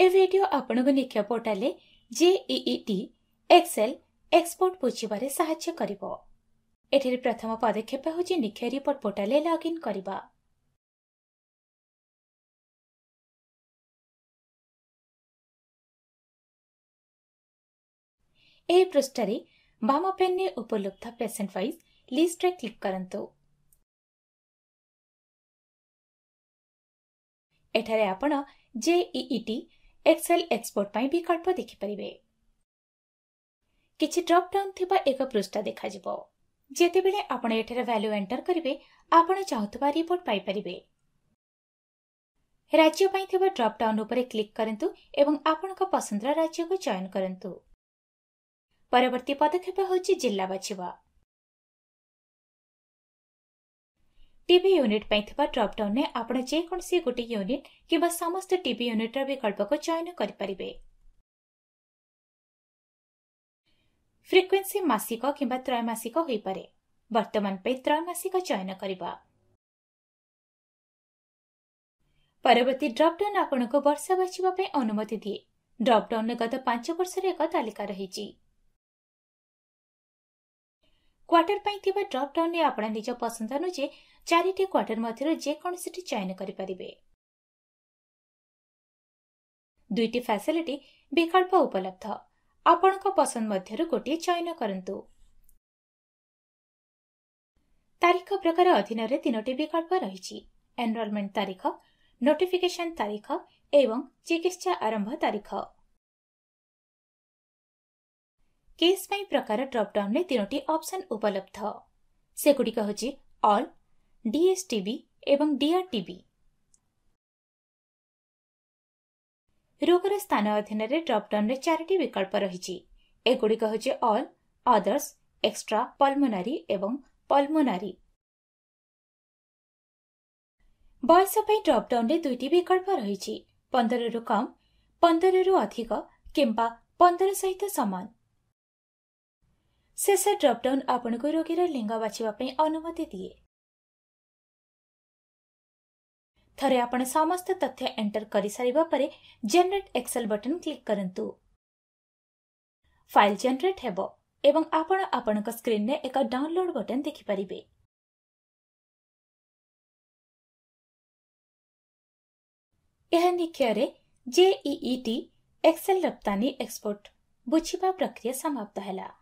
ଏ video ଆପଣଙ୍କ ନିକ୍ଷ ପୋର୍ଟାଲରେ ଜେଇଇଟି Excel export ବୁଝିବାରେ ସାହାଯ୍ୟ କରିବ ଏଠାରେ ପ୍ରଥମ ପଦକ୍ଷେପ ହେଉଛି ନିକ୍ଷ ରିପୋର୍ଟ ପୋର୍ଟାଲରେ ଲଗ୍ଇନ୍ କରିବା ଏହି ପୃଷ୍ଠାରେ ବାମ ପେନ୍ରେ ଉପଲବ୍ଧ ପେସେଣ୍ଟ ୱାଇଜ୍ ଲିଷ୍ଟରେ କ୍ଲିକ୍ କରନ୍ତୁ ଏଠାରେ ଆପଣ ଜେଇଇଟି ଏକ୍ସେଲ୍ ଏକ୍ସପୋର୍ଟ ପାଇଁ ବିକଳ୍ପ ଦେଖିପାରିବେ କିଛି ଡ୍ରପ୍ଡାଉନ୍ ଥିବା ଏକ ପୃଷ୍ଠା ଦେଖାଯିବ ଯେତେବେଳେ ଆପଣ ଏଠାରେ ଭାଲ୍ୟୁ ଏଣ୍ଟର କରିବେ ଆପଣ ଚାହୁଁଥିବା ରିପୋର୍ଟ ପାଇପାରିବେ ରାଜ୍ୟ ପାଇଁ ଥିବା ଡ୍ରପ୍ଡାଉନ୍ ଉପରେ କ୍ଲିକ୍ କରନ୍ତୁ ଏବଂ ଆପଣଙ୍କ ପସନ୍ଦର ରାଜ୍ୟକୁ ଚୟନ କରନ୍ତୁ ପରବର୍ତ୍ତୀ ପଦକ୍ଷେପ ହେଉଛି ଜିଲ୍ଲା ବାଛିବା ଟିଭି ୟୁନିଟ୍ ପାଇଁ ଥିବା ଡ୍ରପ୍ଡାଉନ୍ରେ ଆପଣ ଯେକୌଣସି ଗୋଟିଏ ୟୁନିଟ୍ କିମ୍ବା ସମସ୍ତ ଟିଭି ୟୁନିଟ୍ର ବିକଳ୍ପକୁ ଚୟନ କରିପାରିବେ ଫ୍ରିକ୍ୱେନ୍ସି ମାସିକ କିମ୍ବା ତ୍ରୟମାସିକ ହୋଇପାରେ ବର୍ତ୍ତମାନ ପାଇଁ ତ୍ରୟମାସିକ ଚୟନ କରିବା ପରବର୍ତ୍ତୀ ଡ୍ରପ୍ଡାଉନ୍ ଆପଣଙ୍କୁ ବର୍ଷ ବାଛିବା ପାଇଁ ଅନୁମତି ଦିଏ ଡ୍ରପ୍ଡାଉନ୍ରେ ଗତ ପାଞ୍ଚ ବର୍ଷର ଏକ ତାଲିକା ରହିଛି କ୍ୱାର୍ଟର ପାଇଁ ଥିବା ଡ୍ରପ୍ଡାଉନ୍ରେ ଆପଣ ନିଜ ପସନ୍ଦ ଅନୁଯାୟୀ ଚାରିଟି କ୍ୱାର୍ଟର ମଧ୍ୟରୁ ଯେକୌଣସିଟି ଚୟନ କରିପାରିବେ ଦୁଇଟି ଫ୍ୟାସିଲିଟି ବିକଳ୍ପ ଉପଲବ୍ଧ ଆପଣଙ୍କ ପସନ୍ଦ ମଧ୍ୟରୁ ଗୋଟିଏ ଚୟନ କରନ୍ତୁ ତାରିଖ ପ୍ରକାର ଅଧୀନରେ ତିନୋଟି ବିକଳ୍ପ ରହିଛି ଏନ୍ରୋଲମେଣ୍ଟ ତାରିଖ ନୋଟିଫିକେସନ ତାରିଖ ଏବଂ ଚିକିତ୍ସା ଆରମ୍ଭ ତାରିଖ କେସ୍ ପାଇଁ ପ୍ରକାର ଡ୍ରପ୍ଡାଉନ୍ରେ ତିନୋଟି ଅପ୍ସନ୍ ଉପଲବ୍ଧ ସେଗୁଡ଼ିକ ହେଉଛି ଅଲ୍ ଡିଏସ୍ଟିଭି ଏବଂ ଡିଆର୍ଟିଭି ରୋଗର ସ୍ଥାନ ଅଧୀନରେ ଡ୍ରପ୍ଡାଉନ୍ରେ ଚାରିଟି ବିକଳ୍ପ ରହିଛି ଏଗୁଡ଼ିକ ହେଉଛି ଅଲ୍ ଅଦର୍ସ ଏକ୍ସଟ୍ରା ପଲ୍ମୋନାରୀ ଏବଂ ପଲ୍ମୋନାରୀ ବୟସ ପାଇଁ ଡ୍ରପ୍ଡାଉନ୍ରେ ଦୁଇଟି ବିକଳ୍ପ ରହିଛି ପନ୍ଦରରୁ କମ୍ ପନ୍ଦରରୁ ଅଧିକ କିମ୍ବା ପନ୍ଦର ସହିତ ସମାନ ଶେଷ ଡ୍ରପ୍ଡାଉନ୍ ଆପଣଙ୍କୁ ରୋଗୀର ଲିଙ୍ଗ ବାଛିବା ପାଇଁ ଅନୁମତି ଦିଏ थरे आपण समस्त तथ्य एंटर करि सारिबा परे एक्सेल बटन क्लिक करंतु फाइल जनरेट हेबो एवं आपण स्क्रीन ने एक डाउनलोड बटन देखि परिबे एहनिकरे जेईईटी एक्सेल रप्तानी एक्सपोर्ट बुझा प्रक्रिया समाप्त है